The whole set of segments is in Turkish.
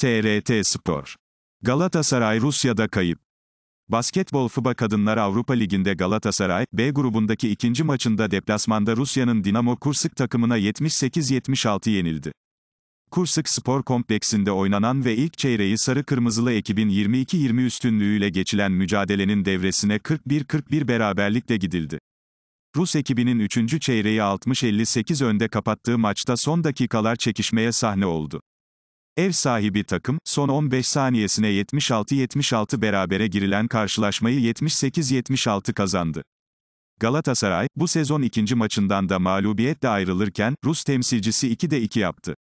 TRT Spor. Galatasaray Rusya'da kayıp. Basketbol FIBA Kadınlar Avrupa Ligi'nde Galatasaray, B grubundaki ikinci maçında deplasmanda Rusya'nın Dinamo Kursk takımına 78-76 yenildi. Kursk Spor Kompleksinde oynanan ve ilk çeyreği Sarı Kırmızılı ekibin 22-20 üstünlüğüyle geçilen mücadelenin devresine 41-41 beraberlikle gidildi. Rus ekibinin 3. çeyreği 60-58 önde kapattığı maçta son dakikalar çekişmeye sahne oldu. Ev sahibi takım, son 15 saniyesine 76-76 berabere girilen karşılaşmayı 78-76 kazandı. Galatasaray, bu sezon ikinci maçından da mağlubiyetle ayrılırken, Rus temsilcisi 2'de 2 yaptı.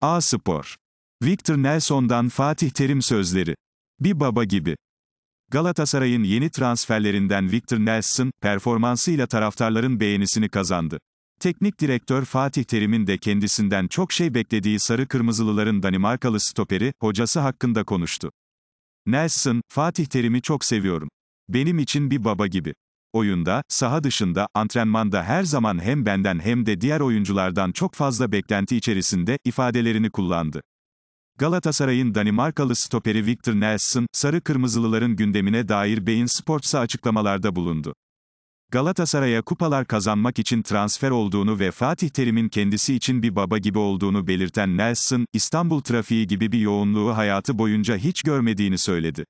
A Spor. Victor Nelson'dan Fatih Terim sözleri. Bir baba gibi. Galatasaray'ın yeni transferlerinden Victor Nelson, performansıyla taraftarların beğenisini kazandı. Teknik direktör Fatih Terim'in de kendisinden çok şey beklediği sarı kırmızılıların Danimarkalı stoperi, hocası hakkında konuştu. Nelson, Fatih Terim'i çok seviyorum. Benim için bir baba gibi. Oyunda, saha dışında, antrenmanda her zaman hem benden hem de diğer oyunculardan çok fazla beklenti içerisinde ifadelerini kullandı. Galatasaray'ın Danimarkalı stoperi Victor Nelson, sarı kırmızılıların gündemine dair beyin Sports'a açıklamalarda bulundu. Galatasaray'a kupalar kazanmak için transfer olduğunu ve Fatih Terim'in kendisi için bir baba gibi olduğunu belirten Nelson, İstanbul trafiği gibi bir yoğunluğu hayatı boyunca hiç görmediğini söyledi.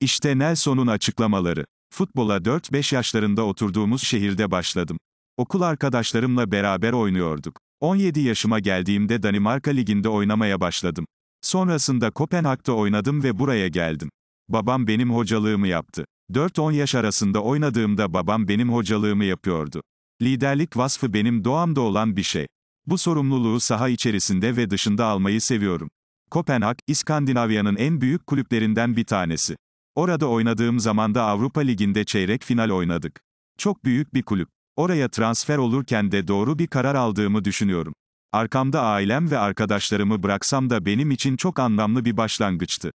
İşte Nelson'un açıklamaları. Futbola 4-5 yaşlarında oturduğumuz şehirde başladım. Okul arkadaşlarımla beraber oynuyorduk. 17 yaşıma geldiğimde Danimarka Ligi'nde oynamaya başladım. Sonrasında Kopenhag'da oynadım ve buraya geldim. Babam benim hocalığımı yaptı. 4-10 yaş arasında oynadığımda babam benim hocalığımı yapıyordu. Liderlik vasfı benim doğamda olan bir şey. Bu sorumluluğu saha içerisinde ve dışında almayı seviyorum. Kopenhag, İskandinavya'nın en büyük kulüplerinden bir tanesi. Orada oynadığım zaman da Avrupa Ligi'nde çeyrek final oynadık. Çok büyük bir kulüp. Oraya transfer olurken de doğru bir karar aldığımı düşünüyorum. Arkamda ailem ve arkadaşlarımı bıraksam da benim için çok anlamlı bir başlangıçtı.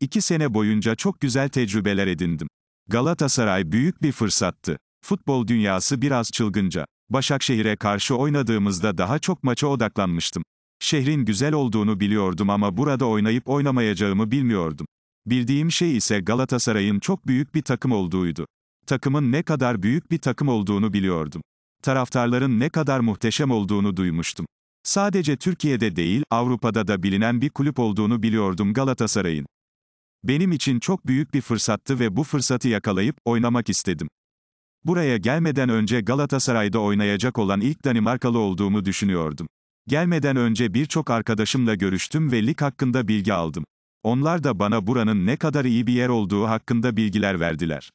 İki sene boyunca çok güzel tecrübeler edindim. Galatasaray büyük bir fırsattı. Futbol dünyası biraz çılgınca. Başakşehir'e karşı oynadığımızda daha çok maça odaklanmıştım. Şehrin güzel olduğunu biliyordum ama burada oynayıp oynamayacağımı bilmiyordum. Bildiğim şey ise Galatasaray'ın çok büyük bir takım olduğuydu. Takımın ne kadar büyük bir takım olduğunu biliyordum. Taraftarların ne kadar muhteşem olduğunu duymuştum. Sadece Türkiye'de değil, Avrupa'da da bilinen bir kulüp olduğunu biliyordum Galatasaray'ın. Benim için çok büyük bir fırsattı ve bu fırsatı yakalayıp oynamak istedim. Buraya gelmeden önce Galatasaray'da oynayacak olan ilk Danimarkalı olduğumu düşünüyordum. Gelmeden önce birçok arkadaşımla görüştüm ve lig hakkında bilgi aldım. Onlar da bana buranın ne kadar iyi bir yer olduğu hakkında bilgiler verdiler.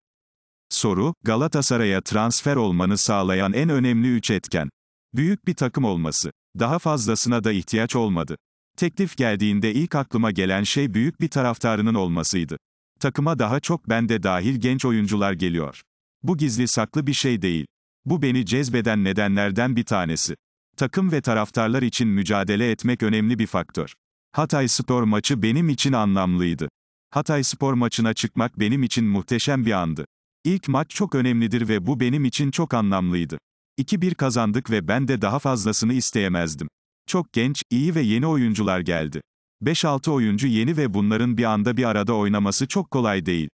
Soru, Galatasaray'a transfer olmanı sağlayan en önemli üç etken. Büyük bir takım olması. Daha fazlasına da ihtiyaç olmadı. Teklif geldiğinde ilk aklıma gelen şey büyük bir taraftarının olmasıydı. Takıma daha çok ben de dahil genç oyuncular geliyor. Bu gizli saklı bir şey değil. Bu beni cezbeden nedenlerden bir tanesi. Takım ve taraftarlar için mücadele etmek önemli bir faktör. Hatay Spor maçı benim için anlamlıydı. Hatay Spor maçına çıkmak benim için muhteşem bir andı. İlk maç çok önemlidir ve bu benim için çok anlamlıydı. 2-1 kazandık ve ben de daha fazlasını isteyemezdim. Çok genç, iyi ve yeni oyuncular geldi. 5-6 oyuncu yeni ve bunların bir anda bir arada oynaması çok kolay değil.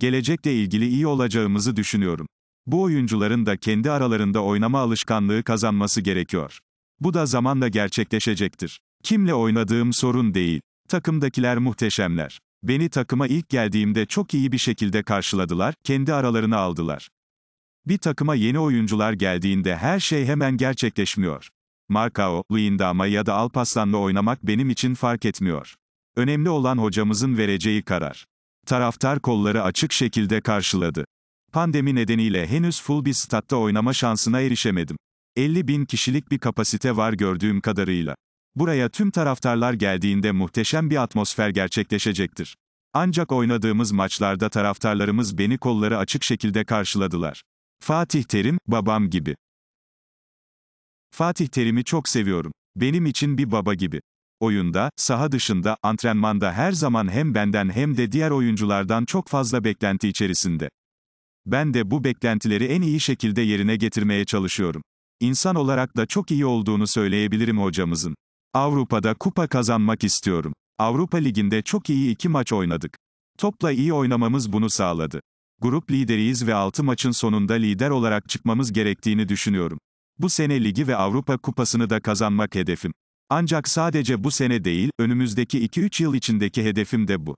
Gelecekle ilgili iyi olacağımızı düşünüyorum. Bu oyuncuların da kendi aralarında oynama alışkanlığı kazanması gerekiyor. Bu da zamanla gerçekleşecektir. Kimle oynadığım sorun değil. Takımdakiler muhteşemler. Beni takıma ilk geldiğimde çok iyi bir şekilde karşıladılar, kendi aralarını aldılar. Bir takıma yeni oyuncular geldiğinde her şey hemen gerçekleşmiyor. Marcao, Luindama ya da Alpaslan'la oynamak benim için fark etmiyor. Önemli olan hocamızın vereceği karar. Taraftar kolları açık şekilde karşıladı. Pandemi nedeniyle henüz full bir statta oynama şansına erişemedim. 50 bin kişilik bir kapasite var gördüğüm kadarıyla. Buraya tüm taraftarlar geldiğinde muhteşem bir atmosfer gerçekleşecektir. Ancak oynadığımız maçlarda taraftarlarımız beni kolları açık şekilde karşıladılar. Fatih Terim, babam gibi. Fatih Terim'i çok seviyorum. Benim için bir baba gibi. Oyunda, saha dışında, antrenmanda her zaman hem benden hem de diğer oyunculardan çok fazla beklenti içerisinde. Ben de bu beklentileri en iyi şekilde yerine getirmeye çalışıyorum. İnsan olarak da çok iyi olduğunu söyleyebilirim hocamızın. Avrupa'da kupa kazanmak istiyorum. Avrupa Ligi'nde çok iyi iki maç oynadık. Topla iyi oynamamız bunu sağladı. Grup lideriyiz ve 6 maçın sonunda lider olarak çıkmamız gerektiğini düşünüyorum. Bu sene ligi ve Avrupa Kupası'nı da kazanmak hedefim. Ancak sadece bu sene değil, önümüzdeki 2-3 yıl içindeki hedefim de bu.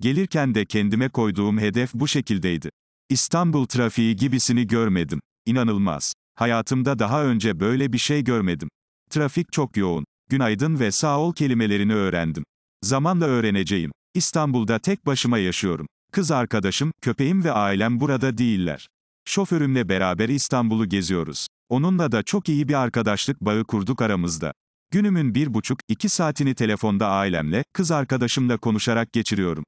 Gelirken de kendime koyduğum hedef bu şekildeydi. İstanbul trafiği gibisini görmedim. İnanılmaz. Hayatımda daha önce böyle bir şey görmedim. Trafik çok yoğun. Günaydın ve sağ ol kelimelerini öğrendim. Zamanla öğreneceğim. İstanbul'da tek başıma yaşıyorum. Kız arkadaşım, köpeğim ve ailem burada değiller. Şoförümle beraber İstanbul'u geziyoruz. Onunla da çok iyi bir arkadaşlık bağı kurduk aramızda. Günümün bir buçuk, iki saatini telefonda ailemle, kız arkadaşımla konuşarak geçiriyorum.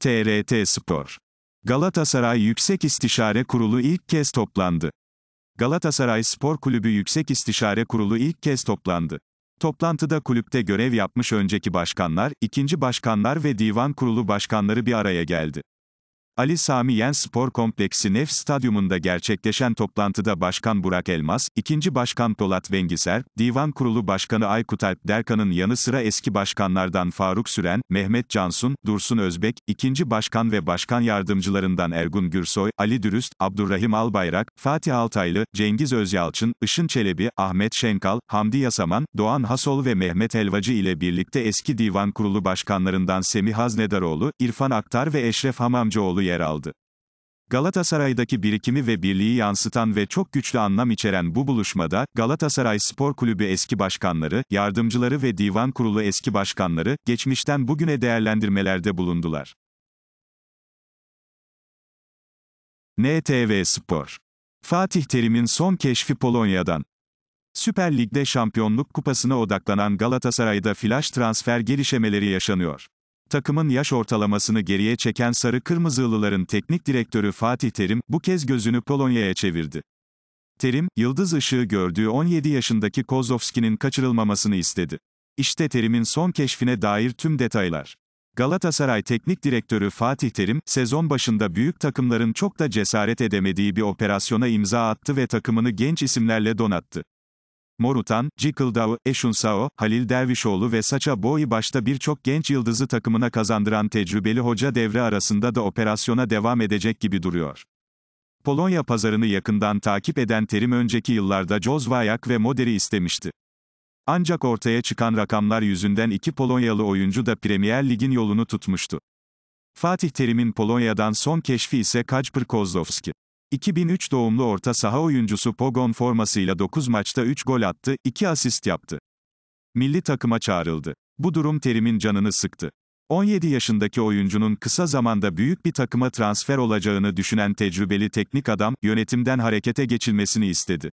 TRT Spor Galatasaray Yüksek İstişare Kurulu ilk kez toplandı. Galatasaray Spor Kulübü Yüksek İstişare Kurulu ilk kez toplandı. Toplantıda kulüpte görev yapmış önceki başkanlar, ikinci başkanlar ve divan kurulu başkanları bir araya geldi. Ali Sami Yen Spor Kompleksi Nef Stadyumunda gerçekleşen toplantıda Başkan Burak Elmas, 2. Başkan Polat Vengiser, Divan Kurulu Başkanı Aykut Alp Derkan'ın yanı sıra eski başkanlardan Faruk Süren, Mehmet Cansun, Dursun Özbek, 2. Başkan ve Başkan Yardımcılarından Ergun Gürsoy, Ali Dürüst, Abdurrahim Albayrak, Fatih Altaylı, Cengiz Özyalçın, Işın Çelebi, Ahmet Şenkal, Hamdi Yasaman, Doğan Hasol ve Mehmet Helvacı ile birlikte eski Divan Kurulu Başkanlarından Semih Haznedaroğlu, İrfan Aktar ve Eşref Hamamcıoğlu Anadolu yer aldı. Galatasaray'daki birikimi ve birliği yansıtan ve çok güçlü anlam içeren bu buluşmada, Galatasaray Spor Kulübü eski başkanları, yardımcıları ve divan kurulu eski başkanları, geçmişten bugüne değerlendirmelerde bulundular. NTV Spor Fatih Terim'in son keşfi Polonya'dan. Süper Lig'de Şampiyonluk Kupası'na odaklanan Galatasaray'da flash transfer gelişemeleri yaşanıyor takımın yaş ortalamasını geriye çeken Sarı Kırmızılıların teknik direktörü Fatih Terim, bu kez gözünü Polonya'ya çevirdi. Terim, yıldız ışığı gördüğü 17 yaşındaki Kozlovski'nin kaçırılmamasını istedi. İşte Terim'in son keşfine dair tüm detaylar. Galatasaray Teknik Direktörü Fatih Terim, sezon başında büyük takımların çok da cesaret edemediği bir operasyona imza attı ve takımını genç isimlerle donattı. Morutan, Cikildao, Eşunsao, Halil Dervişoğlu ve Saça Boy başta birçok genç yıldızı takımına kazandıran tecrübeli hoca devre arasında da operasyona devam edecek gibi duruyor. Polonya pazarını yakından takip eden Terim önceki yıllarda Jozvayak ve Moder'i istemişti. Ancak ortaya çıkan rakamlar yüzünden iki Polonyalı oyuncu da Premier Lig'in yolunu tutmuştu. Fatih Terim'in Polonya'dan son keşfi ise Kacper Kozlowski. 2003 doğumlu orta saha oyuncusu Pogon formasıyla 9 maçta 3 gol attı, 2 asist yaptı. Milli takıma çağrıldı. Bu durum Terim'in canını sıktı. 17 yaşındaki oyuncunun kısa zamanda büyük bir takıma transfer olacağını düşünen tecrübeli teknik adam, yönetimden harekete geçilmesini istedi.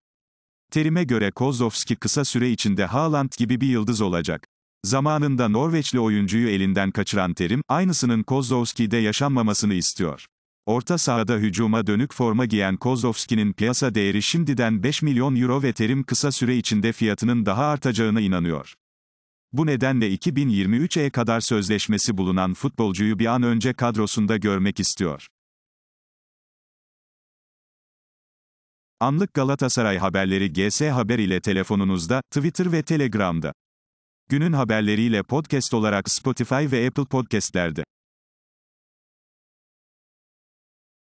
Terim'e göre Kozlovski kısa süre içinde Haaland gibi bir yıldız olacak. Zamanında Norveçli oyuncuyu elinden kaçıran Terim, aynısının Kozlovski'de yaşanmamasını istiyor. Orta sahada hücuma dönük forma giyen Kozlovski'nin piyasa değeri şimdiden 5 milyon euro ve terim kısa süre içinde fiyatının daha artacağına inanıyor. Bu nedenle 2023'e kadar sözleşmesi bulunan futbolcuyu bir an önce kadrosunda görmek istiyor. Anlık Galatasaray haberleri GS Haber ile telefonunuzda, Twitter ve Telegram'da. Günün haberleriyle podcast olarak Spotify ve Apple Podcast'lerde.